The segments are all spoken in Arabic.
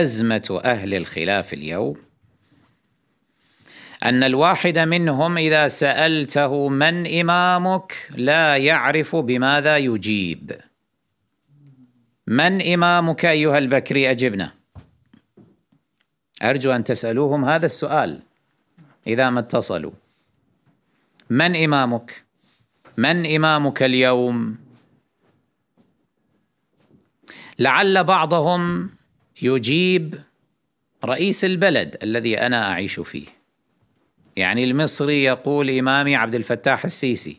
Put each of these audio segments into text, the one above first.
أزمة أهل الخلاف اليوم أن الواحد منهم إذا سألته من إمامك لا يعرف بماذا يجيب من إمامك أيها البكري أجبنا أرجو أن تسألوهم هذا السؤال إذا ما اتصلوا من إمامك؟ من إمامك اليوم؟ لعل بعضهم يجيب رئيس البلد الذي انا اعيش فيه يعني المصري يقول امامي عبد الفتاح السيسي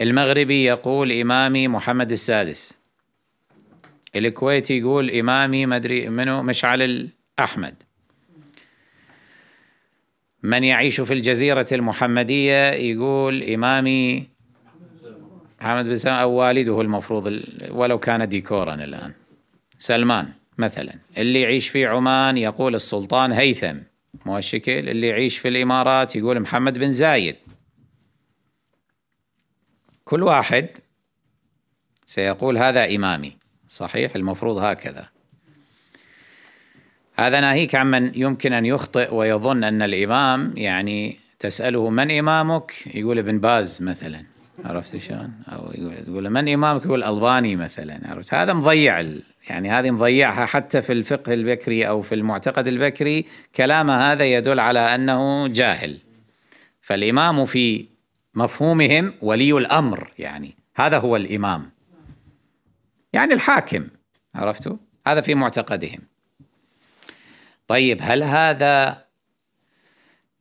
المغربي يقول امامي محمد السادس الكويتي يقول امامي مدري منو مشعل الاحمد من يعيش في الجزيره المحمديه يقول امامي حمد بن سلمان أو والده المفروض ولو كان ديكورا الآن سلمان مثلا اللي يعيش في عمان يقول السلطان هيثم مو الشكل اللي يعيش في الإمارات يقول محمد بن زايد كل واحد سيقول هذا إمامي صحيح المفروض هكذا هذا ناهيك عمن يمكن أن يخطئ ويظن أن الإمام يعني تسأله من إمامك يقول ابن باز مثلا عرفت شلون؟ او تقول من امامك؟ يقول الباني مثلا عرفت؟ هذا مضيع ال... يعني هذه مضيعها حتى في الفقه البكري او في المعتقد البكري كلامه هذا يدل على انه جاهل. فالامام في مفهومهم ولي الامر يعني هذا هو الامام. يعني الحاكم عرفتوا؟ هذا في معتقدهم. طيب هل هذا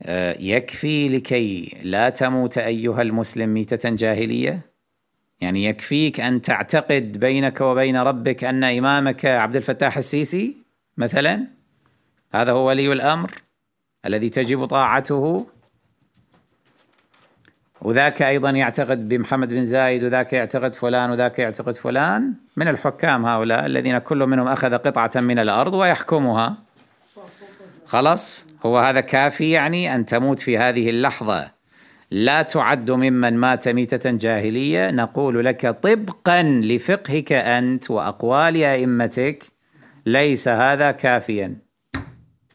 آه، يكفي لكي لا تموت ايها المسلم ميته جاهليه يعني يكفيك ان تعتقد بينك وبين ربك ان امامك عبد الفتاح السيسي مثلا هذا هو ولي الامر الذي تجب طاعته وذاك ايضا يعتقد بمحمد بن زايد وذاك يعتقد فلان وذاك يعتقد فلان من الحكام هؤلاء الذين كل منهم اخذ قطعه من الارض ويحكمها خلاص هو هذا كافي يعني أن تموت في هذه اللحظة لا تعد ممن مات ميتة جاهلية نقول لك طبقا لفقهك أنت وأقوال أئمتك ليس هذا كافيا